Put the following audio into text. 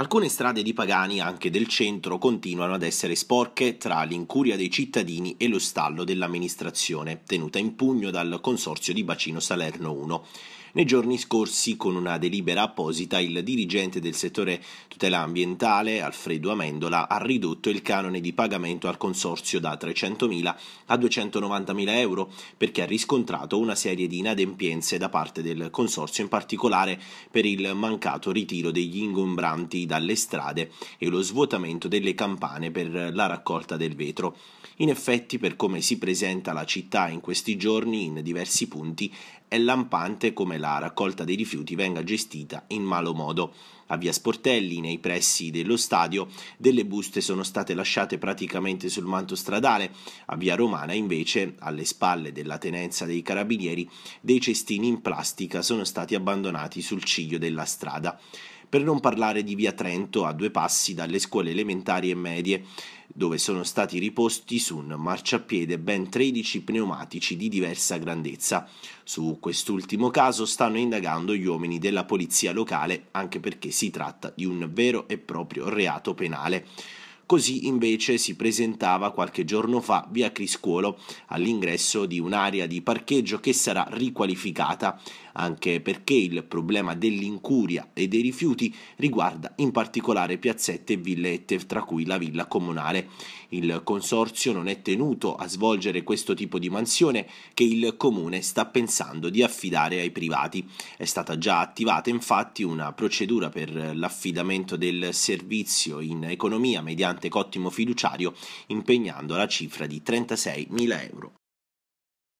Alcune strade di Pagani, anche del centro, continuano ad essere sporche tra l'incuria dei cittadini e lo stallo dell'amministrazione, tenuta in pugno dal Consorzio di Bacino Salerno 1. Nei giorni scorsi, con una delibera apposita, il dirigente del settore tutela ambientale, Alfredo Amendola, ha ridotto il canone di pagamento al consorzio da 300.000 a 290.000 euro perché ha riscontrato una serie di inadempienze da parte del consorzio, in particolare per il mancato ritiro degli ingombranti dalle strade e lo svuotamento delle campane per la raccolta del vetro. In effetti, per come si presenta la città in questi giorni, in diversi punti è lampante come la raccolta dei rifiuti venga gestita in malo modo. A via Sportelli, nei pressi dello stadio, delle buste sono state lasciate praticamente sul manto stradale, a via Romana invece, alle spalle della tenenza dei carabinieri, dei cestini in plastica sono stati abbandonati sul ciglio della strada per non parlare di via Trento a due passi dalle scuole elementari e medie, dove sono stati riposti su un marciapiede ben 13 pneumatici di diversa grandezza. Su quest'ultimo caso stanno indagando gli uomini della polizia locale, anche perché si tratta di un vero e proprio reato penale. Così invece si presentava qualche giorno fa via Criscuolo all'ingresso di un'area di parcheggio che sarà riqualificata, anche perché il problema dell'incuria e dei rifiuti riguarda in particolare piazzette e villette, tra cui la villa comunale. Il consorzio non è tenuto a svolgere questo tipo di mansione che il comune sta pensando di affidare ai privati. È stata già attivata infatti una procedura per l'affidamento del servizio in economia mediante brillante e fiduciario, impegnando la cifra di 36.000 euro.